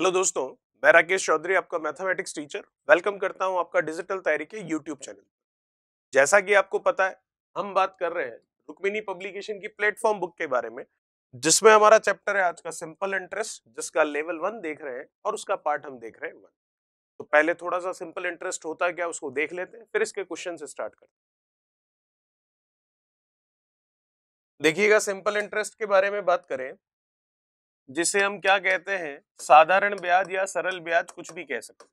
hello दोस्तों मैं राकेश चौधरी आपका मैथमेटिक्स टीचर वेलकम करता हूं आपका डिजिटल तैयारी के यूट्यूब चैनल जैसा कि आपको पता है हम बात कर रहे हैं रुक्मिनी पब्लिकेशन की प्लेटफॉर्म बुक के बारे में जिसमें हमारा चैप्टर है आज का सिंपल इंटरेस्ट जिसका लेवल वन देख रहे हैं और उसका पार्ट हम देख रहे हैं वन तो पहले थोड़ा सा सिंपल इंटरेस्ट होता क्या उसको देख लेते हैं फिर इसके क्वेश्चन स्टार्ट करते हैं देखिएगा सिंपल इंटरेस्ट के बारे में बात करें जिसे हम क्या कहते हैं साधारण ब्याज या सरल ब्याज कुछ भी कह सकते हैं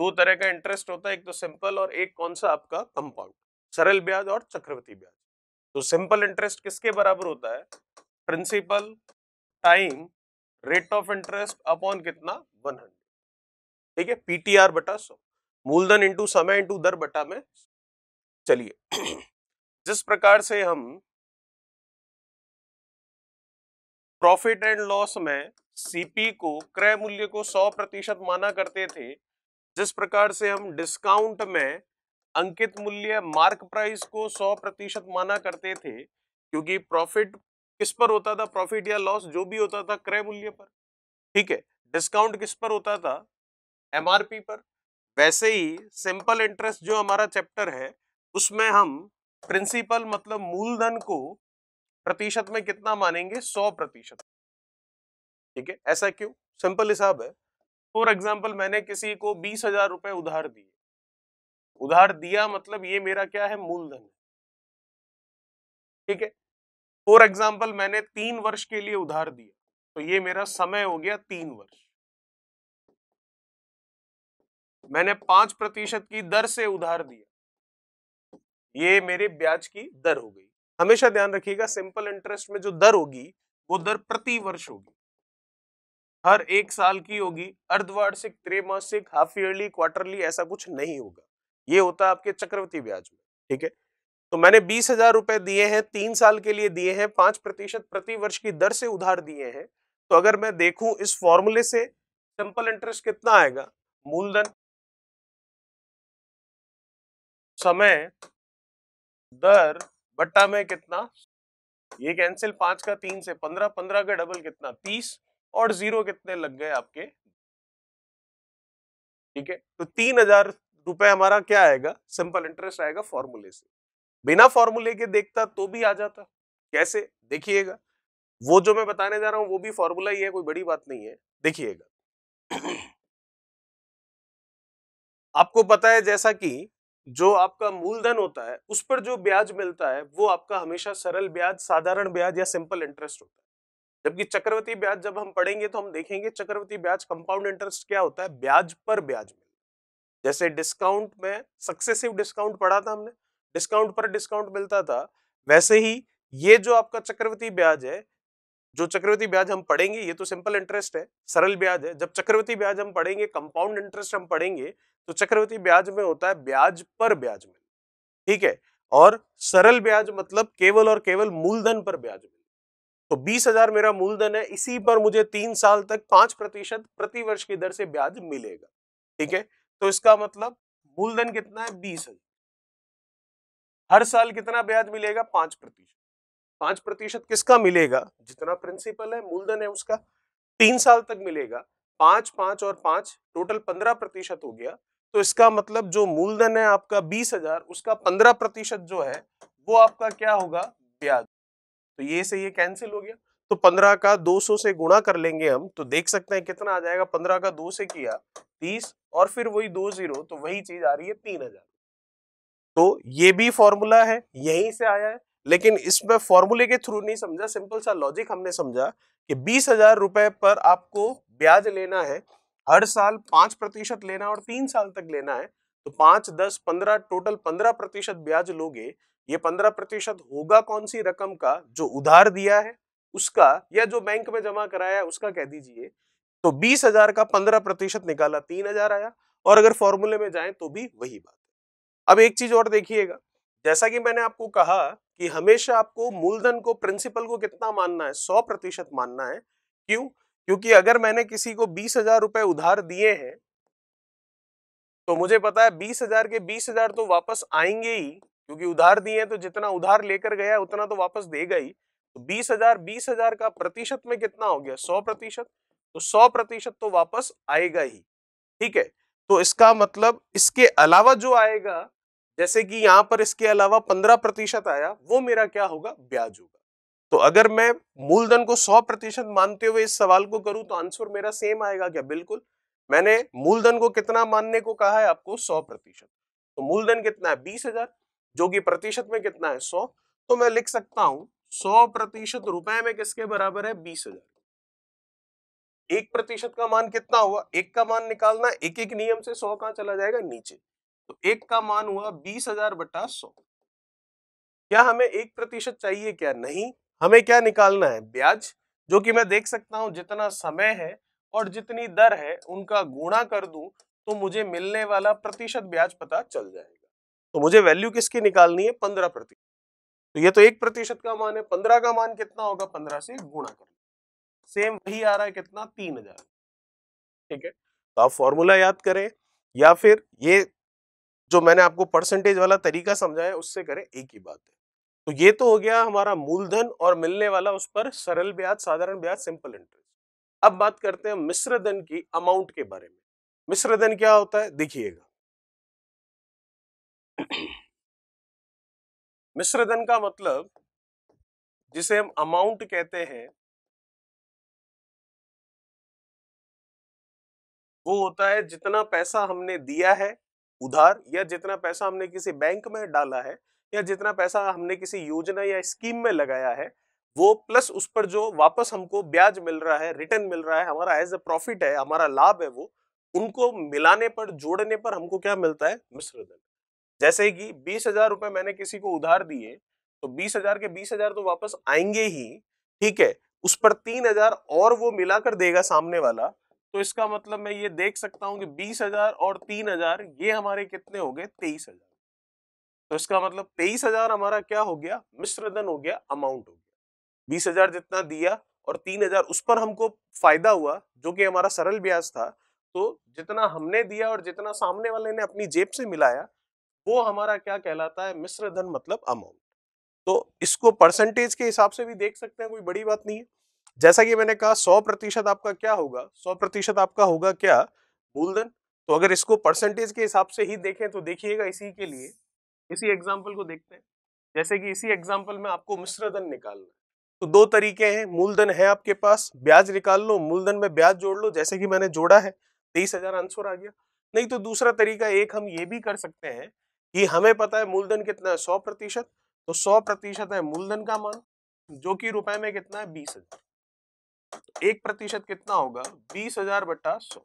दो तरह का इंटरेस्ट होता है एक तो सिंपल और एक कौन सा आपका कंपाउंड सरल ब्याज और चक्रवर्ती ब्याज तो सिंपल इंटरेस्ट किसके बराबर होता है principal time rate of interest upon कितना वन ठीक है पीटीआर बटा सौ मूलधन इंटू समय इंटू दर बटा में चलिए जिस प्रकार से हम प्रॉफिट एंड लॉस में सीपी को क्रय मूल्य को 100 प्रतिशत माना करते थे जिस प्रकार से हम डिस्काउंट में अंकित मूल्य मार्क प्राइस को 100 प्रतिशत माना करते थे क्योंकि प्रॉफिट किस पर होता था प्रॉफिट या लॉस जो भी होता था क्रय मूल्य पर ठीक है डिस्काउंट किस पर होता था एमआरपी पर वैसे ही सिंपल इंटरेस्ट जो हमारा चैप्टर है उसमें हम प्रिंसिपल मतलब मूलधन को प्रतिशत में कितना मानेंगे सौ प्रतिशत ठीक है ऐसा क्यों सिंपल हिसाब है फॉर एग्जाम्पल मैंने किसी को बीस हजार रुपए उधार दिए उधार दिया मतलब ये मेरा क्या है मूलधन ठीक है फॉर एग्जाम्पल मैंने तीन वर्ष के लिए उधार दिया तो ये मेरा समय हो गया तीन वर्ष मैंने पांच प्रतिशत की दर से उधार दिया ये मेरे ब्याज की दर हो गई हमेशा ध्यान रखिएगा सिंपल इंटरेस्ट में जो दर होगी वो दर प्रति वर्ष होगी हर एक साल की होगी अर्धवार्षिक त्रैमासिक हाफ ईयरली क्वार्टरली ऐसा कुछ नहीं होगा ये होता है आपके चक्रवर्ती ब्याज में ठीक है तो मैंने बीस हजार रुपए दिए हैं तीन साल के लिए दिए हैं पांच प्रतिशत प्रति वर्ष की दर से उधार दिए हैं तो अगर मैं देखूं इस फॉर्मूले से सिंपल इंटरेस्ट कितना आएगा मूलधन समय दर बट्टा में कितना ये कैंसिल पांच का तीन से पंद्रह पंद्रह का डबल कितना तीस और जीरो कितने लग गए आपके ठीक है तो तीन हजार रुपए हमारा क्या आएगा सिंपल इंटरेस्ट आएगा फॉर्मूले से बिना फॉर्मूले के देखता तो भी आ जाता कैसे देखिएगा वो जो मैं बताने जा रहा हूं वो भी फॉर्मूला ही है कोई बड़ी बात नहीं है देखिएगा आपको पता है जैसा कि जो आपका मूलधन होता है उस पर जो ब्याज मिलता है वो आपका हमेशा सरल ब्याज साधारण ब्याज या सिंपल इंटरेस्ट होता है जबकि चक्रवर्ती ब्याज जब हम पढ़ेंगे तो हम देखेंगे चक्रवर्ती ब्याज कंपाउंड इंटरेस्ट क्या होता है ब्याज पर ब्याज मिलता जैसे डिस्काउंट में सक्सेसिव डिस्काउंट पढ़ा था हमने डिस्काउंट पर डिस्काउंट मिलता था वैसे ही ये जो आपका चक्रवर्ती ब्याज है जो चक्रवर्ती ब्याज हम पढ़ेंगे ये तो सिंपल इंटरेस्ट है सरल ब्याज है जब चक्रवर्ती ब्याज हम पढ़ेंगे कंपाउंड इंटरेस्ट हम पढ़ेंगे तो चक्रवर्ती ब्याज में होता है ब्याज पर ब्याज मिल ठीक है और सरल ब्याज मतलब केवल और केवल मूलधन पर ब्याज मिल तो बीस हजार मेरा मूलधन है इसी पर मुझे तीन साल तक पांच प्रतिशत प्रतिवर्ष की दर से ब्याज मिलेगा ठीक है तो इसका मतलब मूलधन कितना है बीस हजार हर साल कितना ब्याज मिलेगा पांच प्रतिशत पांच प्रतिशत किसका मिलेगा जितना प्रिंसिपल है मूलधन है उसका तीन साल तक मिलेगा पांच पांच और पांच टोटल पंद्रह प्रतिशत हो गया तो इसका मतलब जो मूलधन है आपका बीस हजार उसका पंद्रह प्रतिशत जो है वो आपका क्या होगा ब्याज तो ये से ये कैंसिल हो गया तो पंद्रह का दो सौ से गुणा कर लेंगे हम तो देख सकते हैं कितना आ जाएगा पंद्रह का दो से किया तीस और फिर वही दो जीरो तो वही चीज आ रही है तीन तो ये भी फॉर्मूला है यहीं से आया है लेकिन इसमें फॉर्मूले के थ्रू नहीं समझा सिंपल सा लॉजिक हमने समझा कि बीस हजार रुपए पर आपको ब्याज लेना है हर साल पांच प्रतिशत लेना और तीन साल तक लेना है तो पांच दस पंद्रह टोटल पंद्रह प्रतिशत ब्याज लोगे ये पंद्रह प्रतिशत होगा कौन सी रकम का जो उधार दिया है उसका या जो बैंक में जमा कराया है उसका कह दीजिए तो बीस हजार का पंद्रह प्रतिशत निकाला तीन हजार आया और अगर फॉर्मूले में जाए तो भी वही बात अब एक चीज और देखिएगा जैसा कि मैंने आपको कहा कि हमेशा आपको मूलधन को प्रिंसिपल को कितना मानना है सौ प्रतिशत मानना है क्यों क्योंकि अगर मैंने किसी को बीस हजार रुपए उधार दिए हैं तो मुझे पता है बीस हजार के बीस हजार तो वापस आएंगे ही क्योंकि उधार दिए हैं तो जितना उधार लेकर गया उतना तो वापस दे गई तो बीस हजार बीस हजार का प्रतिशत में कितना हो गया सौ प्रतिशत तो सौ प्रतिशत तो वापस आएगा ही ठीक है तो इसका मतलब इसके अलावा जो आएगा जैसे कि यहाँ पर इसके अलावा पंद्रह प्रतिशत आया वो मेरा क्या होगा ब्याज होगा तो अगर मैं मूलधन को सौ प्रतिशत मानते हुए इस सवाल को करूं तो आंसर मेरा सेम आएगा क्या बिल्कुल मैंने मूलधन को कितना मानने को कहा है आपको सौ प्रतिशत तो मूलधन कितना है बीस हजार जो कि प्रतिशत में कितना है सौ तो मैं लिख सकता हूं सौ प्रतिशत रुपए में किसके बराबर है बीस हजार एक प्रतिशत का मान कितना हुआ एक का मान निकालना एक एक नियम से सौ कहां चला जाएगा नीचे तो एक का मान हुआ बीस हजार बटा सौ क्या हमें एक प्रतिशत चाहिए क्या नहीं हमें क्या निकालना है ब्याज जो कि मैं देख सकता हूं जितना समय है और जितनी दर है उनका गुणा कर दूं तो मुझे मिलने वाला प्रतिशत ब्याज पता चल जाएगा तो मुझे वैल्यू किसकी निकालनी है पंद्रह प्रतिशत तो ये तो एक प्रतिशत का मान है पंद्रह का मान कितना होगा पंद्रह से गुणा कर सेम वही आ रहा है कितना तीन हजार ठीक है तो आप फॉर्मूला याद करें या फिर ये जो मैंने आपको परसेंटेज वाला तरीका समझाया उससे करें एक ही बात है तो ये तो हो गया हमारा मूलधन और मिलने वाला उस पर सरल ब्याज साधारण ब्याज सिंपल इंटरेस्ट अब बात करते हैं मिश्र धन की अमाउंट के बारे में मिश्र धन क्या होता है देखिएगा मिश्र धन का मतलब जिसे हम अमाउंट कहते हैं वो होता है जितना पैसा हमने दिया है उधार या जितना पैसा हमने किसी बैंक में डाला है या जितना पैसा हमने किसी योजना या स्कीम में लगाया है वो प्लस उस पर जो वापस हमको ब्याज मिल रहा है रिटर्न मिल रहा है हमारा एज ए प्रॉफिट है हमारा लाभ है वो उनको मिलाने पर जोड़ने पर हमको क्या मिलता है मिश्र दल जैसे कि बीस हजार रुपए मैंने किसी को उधार दिए तो बीस हजार के बीस हजार तो वापस आएंगे ही ठीक है उस पर तीन हजार और वो मिलाकर देगा सामने वाला तो इसका मतलब मैं ये देख सकता हूँ कि बीस हजार और तीन हजार ये हमारे कितने हो गए तेईस हजार तो इसका मतलब तेईस हजार हमारा क्या हो गया मिश्रधन हो गया अमाउंट हो गया बीस हजार जितना दिया और तीन हजार उस पर हमको फायदा हुआ जो कि हमारा सरल ब्याज था तो जितना हमने दिया और जितना सामने वाले ने अपनी जेब से मिलाया वो हमारा क्या कहलाता है मिश्र धन मतलब अमाउंट तो इसको परसेंटेज के हिसाब से भी देख सकते हैं कोई बड़ी बात नहीं है जैसा कि मैंने कहा सौ प्रतिशत आपका क्या होगा सौ प्रतिशत आपका होगा क्या मूलधन तो अगर इसको परसेंटेज के हिसाब से ही देखें तो देखिएगा इसी के लिए इसी एग्जाम्पल को देखते हैं जैसे कि इसी एग्जाम्पल में आपको मिश्रधन निकालना तो दो तरीके हैं मूलधन है आपके पास ब्याज निकाल लो मूलधन में ब्याज जोड़ लो जैसे कि मैंने जोड़ा है तेईस हजार आंसर आ गया नहीं तो दूसरा तरीका एक हम ये भी कर सकते हैं कि हमें पता है मूलधन कितना है सौ प्रतिशत तो सौ प्रतिशत है मूलधन का मान जो कि रुपए में कितना है बीस हजार एक प्रतिशत कितना होगा बीस हजार बटा सौ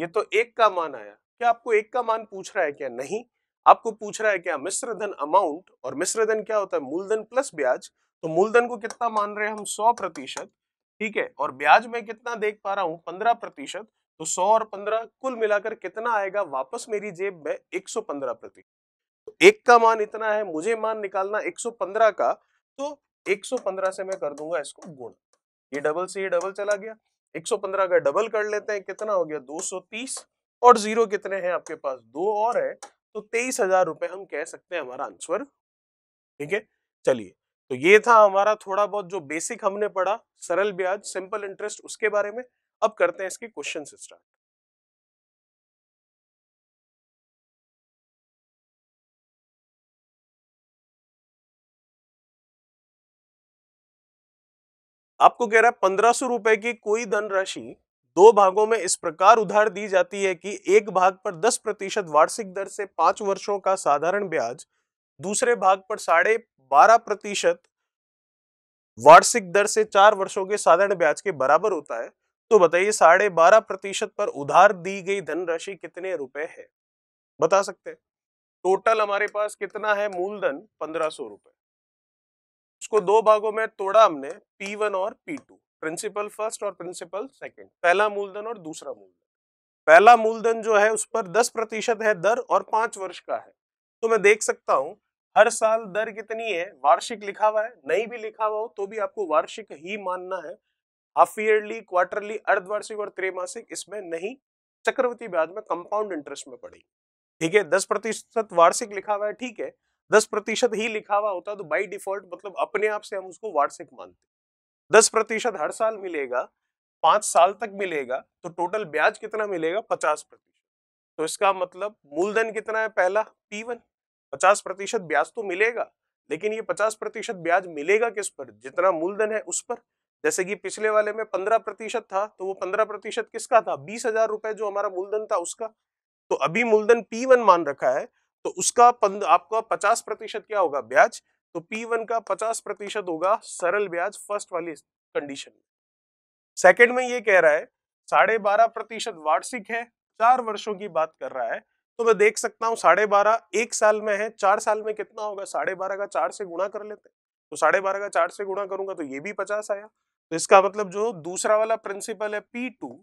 ये तो एक का मान आया क्या आपको एक का मान पूछ रहा है क्या नहीं आपको पूछ रहा है क्या मिश्र धन अमाउंट और मिश्र धन क्या होता है मूलधन प्लस ब्याज तो मूलधन को कितना मान रहे हैं हम सौ प्रतिशत ठीक है और ब्याज में कितना देख पा रहा हूं पंद्रह प्रतिशत तो सौ और पंद्रह कुल मिलाकर कितना आएगा वापस मेरी जेब में एक सौ पंद्रह प्रतिशत तो एक का मान इतना है मुझे मान निकालना एक सौ पंद्रह का तो एक सौ पंद्रह से मैं कर दूंगा इसको गुण ये डबल से ये डबल चला गया 115 का डबल कर लेते हैं कितना हो गया 230 और जीरो कितने हैं आपके पास दो और है तो तेईस हजार रुपए हम कह सकते हैं हमारा आंसर ठीक है चलिए तो ये था हमारा थोड़ा बहुत जो बेसिक हमने पढ़ा सरल ब्याज सिंपल इंटरेस्ट उसके बारे में अब करते हैं इसके क्वेश्चन स्टार्ट आपको कह रहा है पंद्रह सौ रुपए की कोई धनराशि दो भागों में इस प्रकार उधार दी जाती है कि एक भाग पर दस प्रतिशत वार्षिक दर से पांच वर्षों का साधारण ब्याज दूसरे भाग पर साढ़े बारह प्रतिशत वार्षिक दर से चार वर्षों के साधारण ब्याज के बराबर होता है तो बताइए साढ़े बारह प्रतिशत पर उधार दी गई धनराशि कितने रुपए है बता सकते हैं टोटल हमारे पास कितना है मूलधन पंद्रह सौ रुपए उसको दो भागों में तोड़ा हमने पी वन और पी टू प्रिंसिपल फर्स्ट और प्रिंसिपल सेकंड पहला मूलधन और दूसरा मूलधन पहला मूलधन जो है उस पर दस प्रतिशत है दर और पांच वर्ष का है तो मैं देख सकता हूं हर साल दर कितनी है वार्षिक लिखा हुआ है नहीं भी लिखा हुआ हो तो भी आपको वार्षिक ही मानना है हाफ ईयरली क्वार्टरली अर्धवार्षिक और त्रैमासिक इसमें नहीं चक्रवर्ती ब्याज में कंपाउंड इंटरेस्ट में पड़ेगी ठीक है दस प्रतिशत वार्षिक लिखा हुआ है ठीक है दस प्रतिशत ही लिखा हुआ होता तो बाई डिफॉल्ट मतलब अपने आप से हम उसको वार्षिक मानते दस प्रतिशत हर साल मिलेगा पांच साल तक मिलेगा तो टोटल ब्याज कितना मिलेगा पचास प्रतिशत तो इसका मतलब मूलधन कितना है पहला पी वन पचास प्रतिशत ब्याज तो मिलेगा लेकिन ये पचास प्रतिशत ब्याज मिलेगा किस पर जितना मूलधन है उस पर जैसे कि पिछले वाले में पंद्रह प्रतिशत था तो वो पंद्रह प्रतिशत किसका था बीस हजार रुपए जो हमारा मूलधन था उसका तो अभी मूलधन पी वन मान रखा है तो उसका पंद, आपका पचास प्रतिशत क्या होगा ब्याज तो पी वन का पचास प्रतिशत होगा सरल ब्याज फर्स्ट वाली कंडीशन में सेकेंड में ये कह रहा है साढ़े बारह प्रतिशत वार्षिक है चार वर्षों की बात कर रहा है तो मैं देख सकता हूँ साढ़े बारह एक साल में है चार साल में कितना होगा साढ़े बारह का चार से गुणा कर लेते हैं तो साढ़े बारह का चार से गुणा करूंगा तो ये भी पचास आया तो इसका मतलब जो दूसरा वाला प्रिंसिपल है पी टू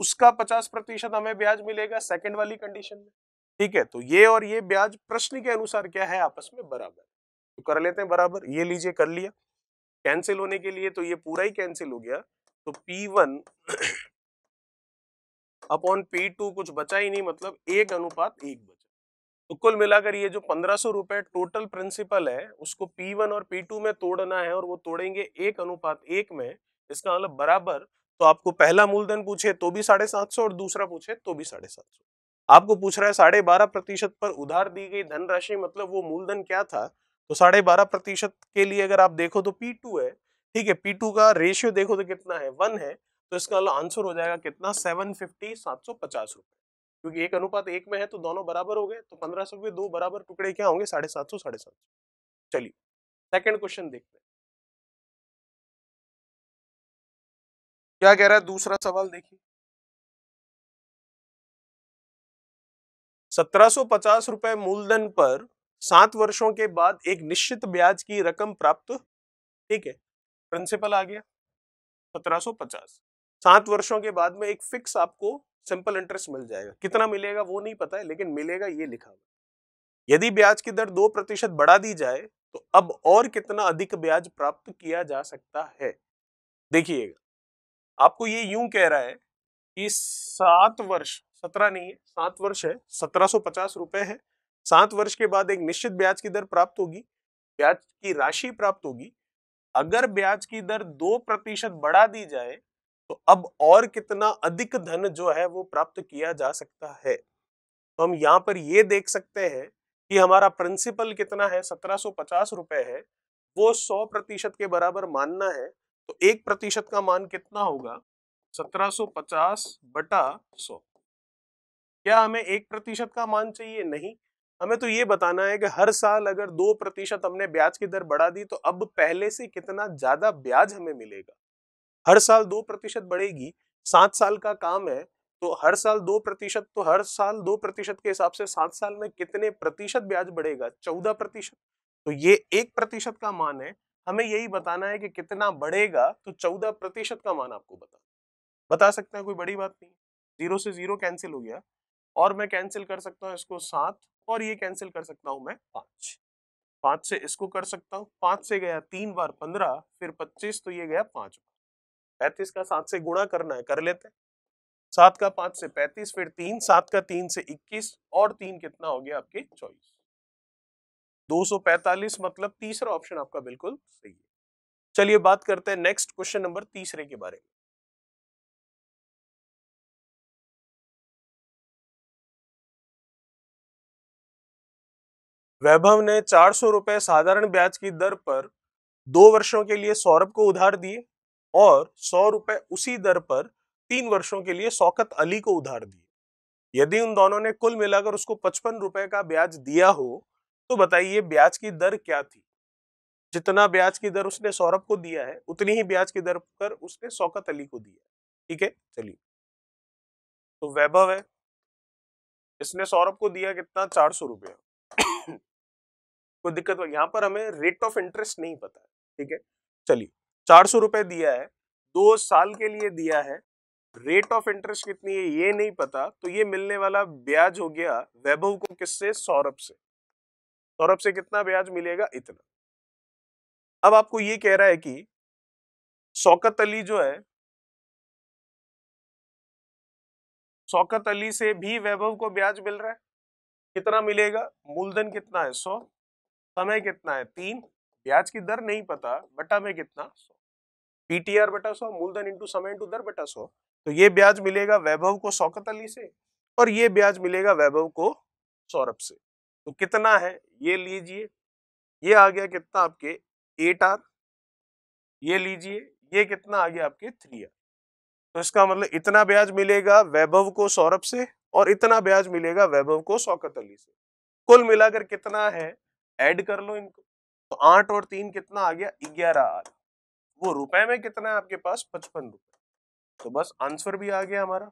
उसका पचास प्रतिशत हमें ब्याज मिलेगा सेकेंड वाली कंडीशन में ठीक है तो ये और ये ब्याज प्रश्न के अनुसार क्या है आपस में बराबर तो कर लेते हैं बराबर ये लीजिए कर लिया कैंसिल होने के लिए तो ये पूरा ही कैंसिल हो गया तो P1 वन अपॉन पी कुछ बचा ही नहीं मतलब एक अनुपात एक बचा तो कुल मिलाकर ये जो पंद्रह सौ रुपए टोटल प्रिंसिपल है उसको P1 और P2 में तोड़ना है और वो तोड़ेंगे एक अनुपात एक में इसका मतलब बराबर तो आपको पहला मूलधन पूछे तो भी साढ़े सात सौ और दूसरा पूछे तो भी साढ़े सात सौ आपको पूछ रहा है साढ़े बारह प्रतिशत पर उधार दी गई धनराशि मतलब वो मूलधन क्या था तो साढ़े बारह प्रतिशत के लिए अगर आप देखो तो पी टू है ठीक है पी टू का रेशियो देखो तो कितना है वन है तो इसका आंसर हो जाएगा कितना सेवन फिफ्टी सात सौ पचास रुपए क्योंकि एक अनुपात एक में है तो दोनों बराबर हो गए तो पंद्रह सौ दो बराबर टुकड़े क्या होंगे साढ़े सात सौ साढ़े सात सौ चलिए सेकेंड क्वेश्चन देखते हैं क्या कह रहा है दूसरा सवाल देखिए 1750 रुपए मूलधन पर सात वर्षों के बाद एक निश्चित ब्याज की रकम प्राप्त ठीक है प्रिंसिपल आ गया 1750 सात वर्षों के बाद में एक फिक्स आपको सिंपल इंटरेस्ट मिल जाएगा कितना मिलेगा वो नहीं पता है लेकिन मिलेगा ये लिखा हुआ यदि ब्याज की दर दो प्रतिशत बढ़ा दी जाए तो अब और कितना अधिक ब्याज प्राप्त किया जा सकता है देखिएगा आपको ये यूं कह रहा है कि सात वर्ष सत्रह नहीं है सात वर्ष है सत्रह सौ पचास रुपए है सात वर्ष के बाद एक निश्चित ब्याज की दर प्राप्त होगी ब्याज की राशि प्राप्त होगी अगर ब्याज की दर दो प्रतिशत बढ़ा दी जाए तो अब और कितना अधिक धन जो है वो प्राप्त किया जा सकता है तो हम यहाँ पर ये देख सकते हैं कि हमारा प्रिंसिपल कितना है सत्रह सौ पचास रुपये है वो सौ प्रतिशत के बराबर मानना है तो एक प्रतिशत का मान कितना होगा सत्रह सौ पचास बटा सौ क्या हमें एक प्रतिशत का मान चाहिए नहीं हमें तो ये बताना है कि हर साल अगर दो प्रतिशत हमने ब्याज की दर बढ़ा दी तो अब पहले से कितना ज्यादा ब्याज हमें मिलेगा हर साल दो प्रतिशत बढ़ेगी सात साल का काम है तो हर साल दो प्रतिशत तो हर साल दो प्रतिशत के हिसाब से सात साल में कितने प्रतिशत ब्याज बढ़ेगा चौदह प्रतिशत तो ये एक प्रतिशत का मान है हमें यही बताना है कि कितना बढ़ेगा तो चौदह प्रतिशत का मान आपको बता बता सकते हैं कोई बड़ी बात नहीं जीरो से जीरो कैंसिल हो गया और मैं कैंसिल कर सकता हूँ इसको सात और ये कैंसिल कर सकता हूँ मैं पांच पांच से इसको कर सकता हूँ पांच से गया तीन बार पंद्रह फिर पच्चीस तो ये गया पांच बार पैंतीस का सात से गुणा करना है कर लेते हैं सात का पांच से पैंतीस फिर तीन सात का तीन से इक्कीस और तीन कितना हो गया आपके चौबीस 245 मतलब तीसरा ऑप्शन आपका बिल्कुल सही है चलिए बात करते हैं नेक्स्ट क्वेश्चन नंबर तीसरे के बारे में वैभव ने चार सौ रुपये साधारण ब्याज की दर पर दो वर्षों के लिए सौरभ को उधार दिए और सौ रुपये उसी दर पर तीन वर्षों के लिए शौकत अली को उधार दिए यदि उन दोनों ने कुल मिलाकर उसको पचपन रुपये का ब्याज दिया हो तो बताइए ब्याज की दर क्या थी जितना ब्याज की दर उसने सौरभ को दिया है उतनी ही ब्याज की दर पर उसने शौकत अली को दिया ठीक है चलिए तो वैभव है इसने सौरभ को दिया कितना चार सौ रुपया कोई दिक्कत यहाँ पर हमें रेट ऑफ इंटरेस्ट नहीं पता है ठीक है चलिए चार सौ रुपए दिया है दो साल के लिए दिया है रेट ऑफ इंटरेस्ट कितनी है ये नहीं पता तो ये मिलने वाला ब्याज हो गया वैभव को किससे सौरभ से सौरभ से कितना ब्याज मिलेगा इतना अब आपको ये कह रहा है कि शौकत अली जो है शौकत अली से भी वैभव को ब्याज मिल रहा है कितना मिलेगा मूलधन कितना है सौ समय कितना है तीन ब्याज की दर नहीं पता बटा में कितना सौ पीटीआर बटा सौ मूलधन इंटू समय इंटू दर बटा सौ तो ये ब्याज मिलेगा वैभव को शौकत अली से और ये ब्याज मिलेगा वैभव को सौरभ से तो कितना है ये लीजिए ये आ गया कितना आपके एट आर ये लीजिए ये कितना आ गया आपके थ्री आर तो इसका मतलब इतना ब्याज मिलेगा वैभव को सौरभ से और इतना ब्याज मिलेगा वैभव को शौकत अली से कुल मिलाकर कितना है ऐड कर लो इनको तो आठ और तीन कितना आ गया ग्यारह आ गया वो रुपए में कितना है आपके पास पचपन रुपए तो बस आंसर भी आ गया हमारा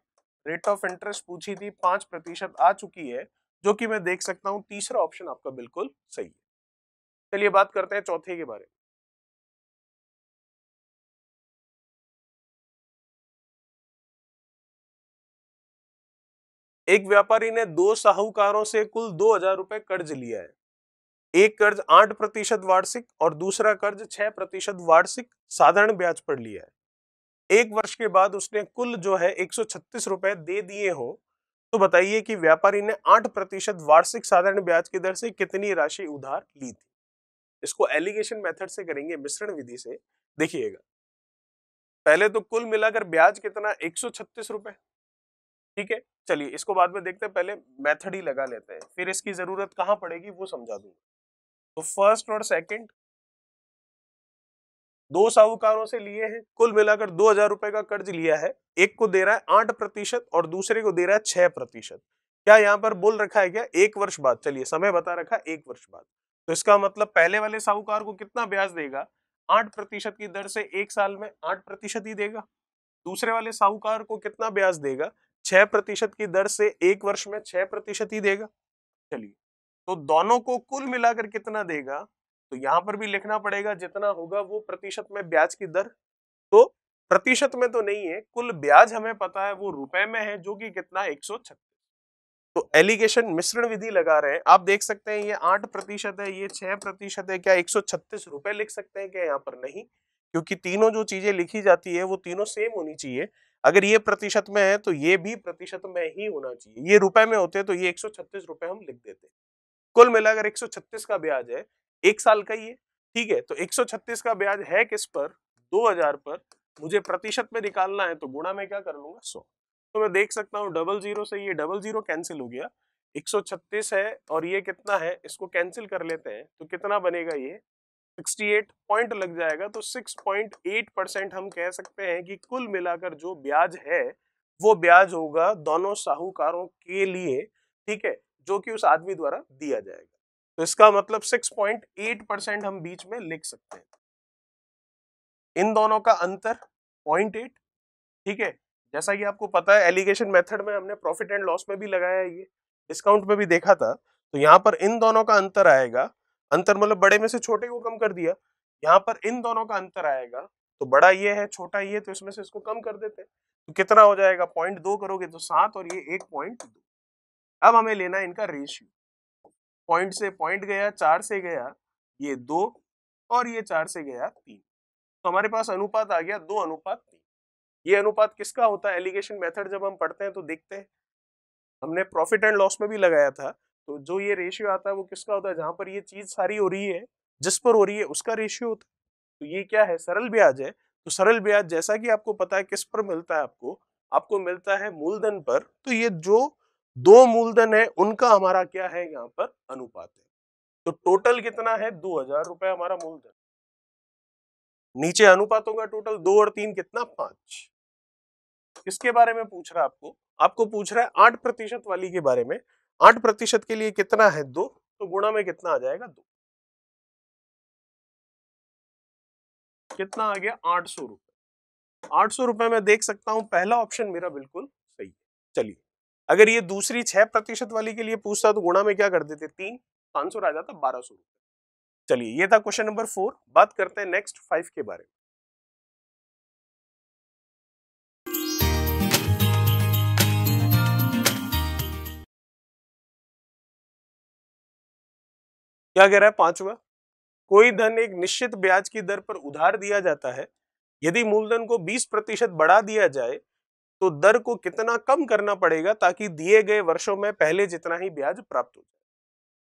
रेट ऑफ इंटरेस्ट पूछी थी पांच प्रतिशत आ चुकी है जो कि मैं देख सकता हूँ तीसरा ऑप्शन आपका बिल्कुल सही है चलिए बात करते हैं चौथे के बारे में एक व्यापारी ने दो साहूकारों से कुल दो हजार रुपए कर्ज लिया है एक कर्ज आठ प्रतिशत वार्षिक और दूसरा कर्ज छह प्रतिशत वार्षिक साधारण ब्याज पर लिया है एक वर्ष के बाद उसने कुल जो है एक रुपए दे दिए हो तो बताइए कि व्यापारी ने आठ प्रतिशत वार्षिक साधारण ब्याज की दर से कितनी राशि उधार ली थी इसको एलिगेशन मेथड से करेंगे मिश्रण विधि से देखिएगा पहले तो कुल मिलाकर ब्याज कितना एक रुपए ठीक है चलिए इसको बाद में देखते हैं पहले मेथड ही लगा लेते हैं फिर इसकी जरूरत कहां पड़ेगी वो समझा दूंगा तो फर्स्ट और सेकंड दो साहूकारों से लिए हैं कुल मिलाकर दो हजार रुपए का कर्ज लिया है एक को दे रहा है आठ प्रतिशत और दूसरे को दे रहा है छह प्रतिशत क्या यहाँ पर बोल रखा है क्या एक वर्ष बाद चलिए समय बता रखा है एक वर्ष बाद तो इसका मतलब पहले वाले साहूकार को कितना ब्याज देगा आठ प्रतिशत की दर से एक साल में आठ प्रतिशत ही देगा दूसरे वाले साहूकार को कितना ब्याज देगा छह प्रतिशत की दर से एक वर्ष में छह प्रतिशत ही देगा चलिए तो दोनों को कुल मिलाकर कितना देगा तो यहां पर भी लिखना पड़ेगा जितना होगा वो प्रतिशत में ब्याज की दर तो प्रतिशत में तो नहीं है कुल ब्याज हमें पता है वो रुपए में है जो कि कितना एक तो एलिगेशन मिश्रण विधि लगा रहे हैं आप देख सकते हैं ये आठ प्रतिशत है ये छह प्रतिशत है क्या एक रुपए लिख सकते हैं क्या यहाँ पर नहीं क्योंकि तीनों जो चीजें लिखी जाती है वो तीनों सेम होनी चाहिए अगर ये प्रतिशत में है तो ये भी प्रतिशत में ही होना चाहिए ये रुपए में होते तो ये एक रुपए हम लिख देते हैं कुल मिलाकर 136 का ब्याज है एक साल का ही है ठीक है तो 136 का ब्याज है किस पर 2000 पर मुझे प्रतिशत में निकालना है तो गुणा में क्या कर लूंगा सौ तो मैं देख सकता हूँ डबल जीरो से ये डबल जीरो कैंसिल हो गया 136 है और ये कितना है इसको कैंसिल कर लेते हैं तो कितना बनेगा ये 68 पॉइंट लग जाएगा तो 6.8 परसेंट हम कह सकते हैं कि कुल मिलाकर जो ब्याज है वो ब्याज होगा दोनों साहूकारों के लिए ठीक है जो कि उस आदमी द्वारा दिया जाएगा तो इसका मतलब 6.8 परसेंट हम बीच में लिख सकते हैं इन दोनों का अंतर 0.8 ठीक है जैसा कि आपको पता है एलिगेशन मेथड में हमने प्रॉफिट एंड लॉस में भी लगाया ये डिस्काउंट में भी देखा था तो यहाँ पर इन दोनों का अंतर आएगा अंतर मतलब बड़े में से छोटे को कम कर दिया यहाँ पर इन दोनों का अंतर आएगा तो बड़ा ये है छोटा ये तो इसमें से इसको कम कर देते हैं तो कितना हो जाएगा पॉइंट दो करोगे तो सात और ये एक पॉइंट दो अब हमें लेना है इनका रेशियो पॉइंट से पॉइंट गया चार से गया ये दो और ये चार से गया तीन तो हमारे पास अनुपात आ गया दो अनुपात तीन ये अनुपात किसका होता है एलिगेशन मेथड जब हम पढ़ते हैं तो देखते हैं हमने प्रॉफिट एंड लॉस में भी लगाया था तो जो ये रेशियो आता है वो किसका होता है जहां पर ये चीज सारी हो रही है जिस पर हो रही है उसका रेशियो होता है तो ये क्या है सरल ब्याज है तो सरल ब्याज जैसा कि आपको पता है किस पर मिलता है आपको आपको मिलता है मूलधन पर तो ये जो दो मूलधन है उनका हमारा क्या है यहाँ पर अनुपात है तो टोटल कितना है दो हजार रुपए हमारा मूलधन नीचे अनुपातों का टोटल दो और तीन कितना पांच इसके बारे में पूछ रहा है आपको आपको पूछ रहा है आठ प्रतिशत वाली के बारे में आठ प्रतिशत के लिए कितना है दो तो गुणा में कितना आ जाएगा दो कितना आ गया आठ सौ रुपए आठ सौ रुपए में देख सकता हूं पहला ऑप्शन मेरा बिल्कुल सही है चलिए अगर ये दूसरी छह प्रतिशत वाली के लिए पूछता तो गुणा में क्या कर देते तीन पांच सौ आ जाता बारह सौ रुपये चलिए ये था क्वेश्चन नंबर फोर बात करते हैं नेक्स्ट फाइव के बारे में क्या कह रहा है पांचवा कोई धन एक निश्चित ब्याज की दर पर उधार दिया जाता है यदि मूलधन को 20 प्रतिशत बढ़ा दिया जाए तो दर को कितना कम करना पड़ेगा ताकि दिए गए वर्षों में पहले जितना ही ब्याज प्राप्त हो जाए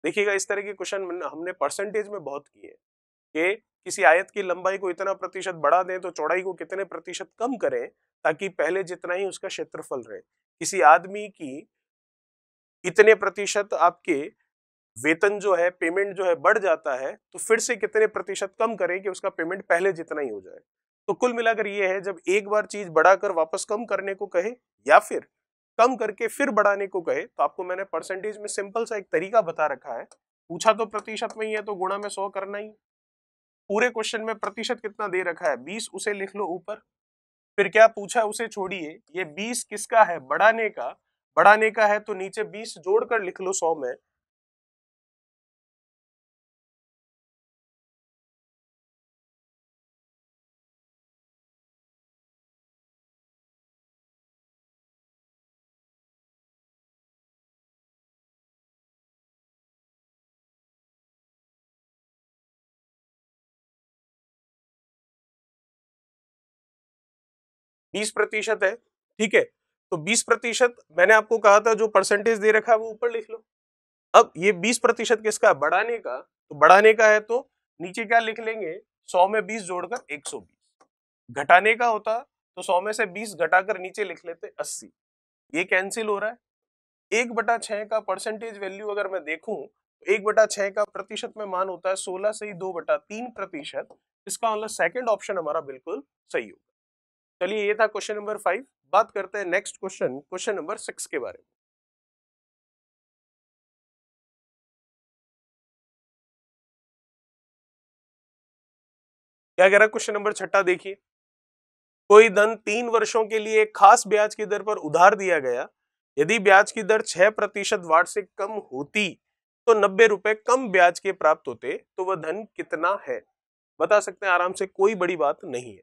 देखिएगा इस तरह के क्वेश्चन हमने परसेंटेज में बहुत किए कि किसी आयत की लंबाई को इतना प्रतिशत बढ़ा दें तो चौड़ाई को कितने प्रतिशत कम करें ताकि पहले जितना ही उसका क्षेत्रफल रहे किसी आदमी की इतने प्रतिशत आपके वेतन जो है पेमेंट जो है बढ़ जाता है तो फिर से कितने प्रतिशत कम करें कि उसका पेमेंट पहले जितना ही हो जाए तो कुल मिलाकर ये है जब एक बार चीज बढ़ाकर वापस कम करने को कहे या फिर कम करके फिर बढ़ाने को कहे तो आपको मैंने परसेंटेज में सिंपल सा एक तरीका बता रखा है पूछा तो प्रतिशत में ही है तो गुणा में सौ करना ही पूरे क्वेश्चन में प्रतिशत कितना दे रखा है बीस उसे लिख लो ऊपर फिर क्या पूछा उसे छोड़िए ये बीस किसका है बढ़ाने का बढ़ाने का है तो नीचे बीस जोड़कर लिख लो सौ में बीस प्रतिशत है ठीक है तो बीस प्रतिशत मैंने आपको कहा था जो परसेंटेज दे रखा है वो ऊपर लिख लो अब ये बीस प्रतिशत किसका बढ़ाने का तो बढ़ाने का है तो नीचे क्या लिख लेंगे सौ में बीस जोड़कर एक सौ बीस घटाने का होता तो सौ में से बीस घटाकर नीचे लिख लेते अस्सी ये कैंसिल हो रहा है एक बटा छह का परसेंटेज वैल्यू अगर मैं देखूं तो एक बटा छ का प्रतिशत में मान होता है सोलह से ही दो बटा तीन प्रतिशत इसका मतलब सेकेंड ऑप्शन हमारा बिल्कुल सही होगा चलिए ये था क्वेश्चन नंबर फाइव बात करते हैं next question question number six के बारे में क्या कह रहा क्वेश्चन नंबर छठा देखिए कोई धन तीन वर्षों के लिए एक खास ब्याज की दर पर उधार दिया गया यदि ब्याज की दर छह प्रतिशत वाट से कम होती तो नब्बे रुपए कम ब्याज के प्राप्त होते तो वह धन कितना है बता सकते हैं आराम से कोई बड़ी बात नहीं है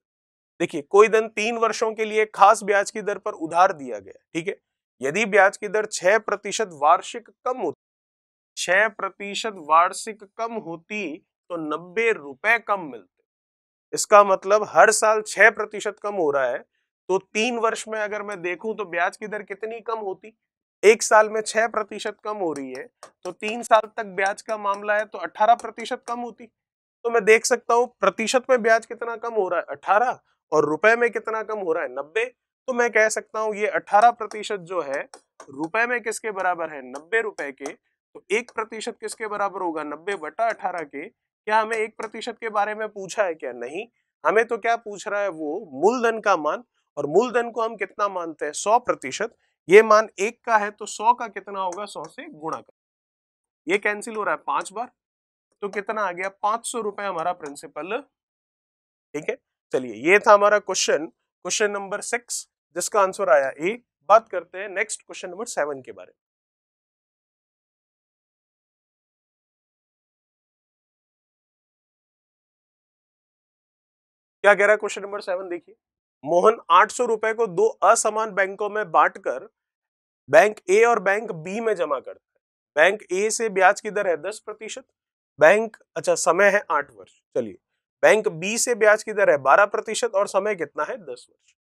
देखिए कोई धन तीन वर्षों के लिए खास ब्याज की दर पर उधार दिया गया ठीक है यदि ब्याज की दर छह प्रतिशत वार्षिक कम होती छह प्रतिशत वार्षिक कम होती तो नब्बे रुपए कम मिलते इसका मतलब हर साल छह प्रतिशत कम हो रहा है तो तीन वर्ष में अगर मैं देखूं तो ब्याज की दर कितनी कम होती एक साल में छह प्रतिशत कम हो रही है तो तीन साल तक ब्याज का मामला है तो अठारह प्रतिशत कम होती तो मैं देख सकता हूं प्रतिशत में ब्याज कितना कम हो रहा है अठारह और रुपए में कितना कम हो रहा है नब्बे तो मैं कह सकता हूं ये अठारह प्रतिशत जो है रुपए में किसके बराबर है नब्बे रुपए के तो एक प्रतिशत किसके बराबर होगा नब्बे बटा अठारह के क्या हमें एक प्रतिशत के बारे में पूछा है क्या नहीं हमें तो क्या पूछ रहा है वो मूलधन का मान और मूलधन को हम कितना मानते हैं सौ प्रतिशत ये मान एक का है तो सौ का कितना होगा सौ से गुणा कर ये कैंसिल हो रहा है पांच बार तो कितना आ गया पांच सौ रुपए हमारा प्रिंसिपल ठीक है चलिए ये था हमारा क्वेश्चन क्वेश्चन नंबर सिक्स जिसका आंसर आया ए बात करते हैं नेक्स्ट क्वेश्चन नंबर सेवन के बारे में क्या कह रहा है क्वेश्चन नंबर सेवन देखिए मोहन आठ सौ रुपए को दो असमान बैंकों में बांटकर बैंक ए और बैंक बी में जमा करता है बैंक ए से ब्याज की दर है दस प्रतिशत बैंक अच्छा समय है आठ वर्ष चलिए बैंक बी से ब्याज की दर है बारह प्रतिशत और समय कितना है दस वर्ष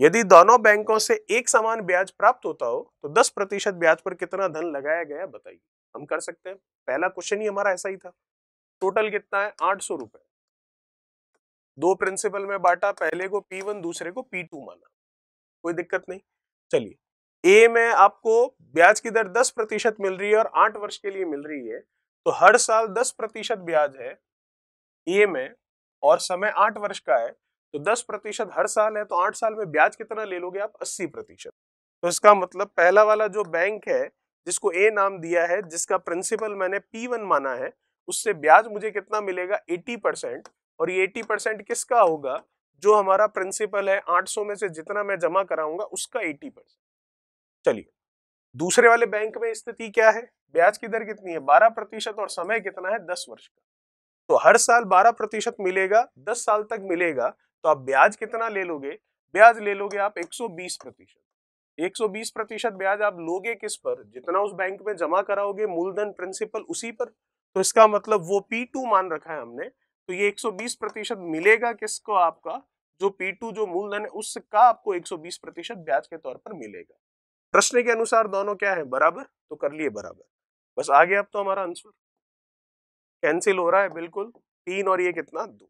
यदि दोनों बैंकों से एक समान ब्याज प्राप्त होता हो तो दस प्रतिशत ब्याज पर कितना धन लगाया गया बताइए हम कर सकते हैं पहला क्वेश्चन ही हमारा ऐसा ही था टोटल कितना है आठ सौ रुपए दो प्रिंसिपल में बांटा पहले को पी वन दूसरे को पी टू माना कोई दिक्कत नहीं चलिए ए में आपको ब्याज की दर दस प्रतिशत मिल रही है और आठ वर्ष के लिए मिल रही है तो हर साल दस प्रतिशत ब्याज है ए में और समय आठ वर्ष का है तो दस प्रतिशत हर साल है तो आठ साल में ब्याज कितना ले लोगे आप अस्सी प्रतिशत तो इसका मतलब पहला वाला जो बैंक है जिसको ए नाम दिया है जिसका प्रिंसिपल मैंने पी वन माना है उससे ब्याज मुझे कितना मिलेगा एटी परसेंट और ये एटी परसेंट किसका होगा जो हमारा प्रिंसिपल है आठ सौ में से जितना मैं जमा कराऊंगा उसका एटी परसेंट चलिए दूसरे वाले बैंक में स्थिति क्या है ब्याज की दर कितनी है बारह प्रतिशत और समय कितना है दस वर्ष का तो हर साल 12 प्रतिशत मिलेगा 10 साल तक मिलेगा तो आप ब्याज कितना ले लोगे ब्याज ले लोगे आप 120 प्रतिशत 120 प्रतिशत ब्याज आप लोगे किस पर जितना उस बैंक में जमा कराओगे मूलधन प्रिंसिपल उसी पर तो इसका मतलब वो पी टू मान रखा है हमने तो ये बीस प्रतिशत मिलेगा किसको आपका जो पी टू जो मूलधन है उसका आपको बीस प्रतिशत ब्याज के तौर पर मिलेगा प्रश्न के अनुसार दोनों क्या है बराबर तो कर लिए बराबर बस आ गया अब तो हमारा आंसर कैंसिल हो रहा है बिल्कुल तीन और ये कितना दो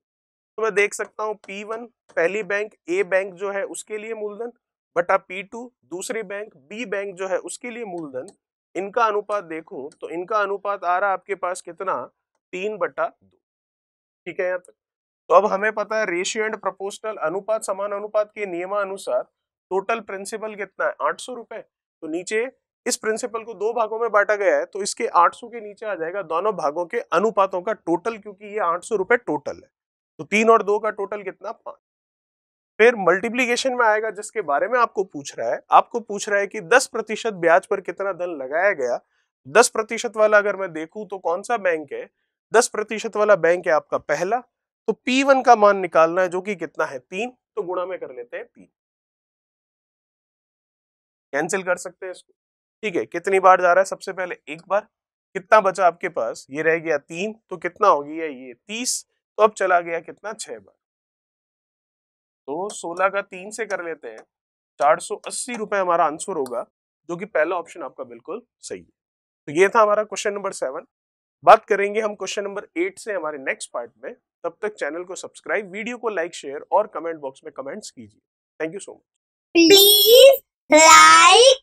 तो मैं देख सकता हूँ पी वन पहली बैंक ए बैंक जो है उसके लिए मूलधन बटा पी टू दूसरी बैंक बी बैंक जो है उसके लिए मूलधन इनका अनुपात देखूं तो इनका अनुपात आ रहा है आपके पास कितना तीन बटा दो ठीक है यहाँ तक तो अब हमें पता है रेशियो एंड प्रपोस्टल अनुपात समान अनुपात के नियमानुसार टोटल प्रिंसिपल कितना है आठ सौ रुपए तो नीचे इस प्रिंसिपल को दो भागों में बांटा गया है तो इसके 800 के नीचे आ जाएगा दोनों भागों के अनुपातों का टोटल क्योंकि ये आठ सौ रुपए टोटल है तो तीन और दो का टोटल कितना पांच फिर मल्टीप्लीकेशन में आएगा जिसके बारे में आपको पूछ रहा है आपको पूछ रहा है कि दस प्रतिशत ब्याज पर कितना धन लगाया गया दस प्रतिशत वाला अगर मैं देखूं तो कौन सा बैंक है दस प्रतिशत वाला बैंक है आपका पहला तो पी वन का मान निकालना है जो कि कितना है तीन तो गुणा में कर लेते हैं तीन कैंसिल कर सकते हैं इसको ठीक है कितनी बार जा रहा है सबसे पहले एक बार कितना बचा आपके पास ये रह गया तीन तो कितना हो गया ये तीस तो अब चला गया कितना छह बार तो सोलह का तीन से कर लेते हैं चार सौ अस्सी रुपए हमारा आंसर होगा जो कि पहला ऑप्शन आपका बिल्कुल सही है तो ये था हमारा क्वेश्चन नंबर सेवन बात करेंगे हम क्वेश्चन नंबर एट से हमारे नेक्स्ट पार्ट में तब तक चैनल को सब्सक्राइब वीडियो को लाइक शेयर और कमेंट बॉक्स में कमेंट्स कीजिए thank you so much please like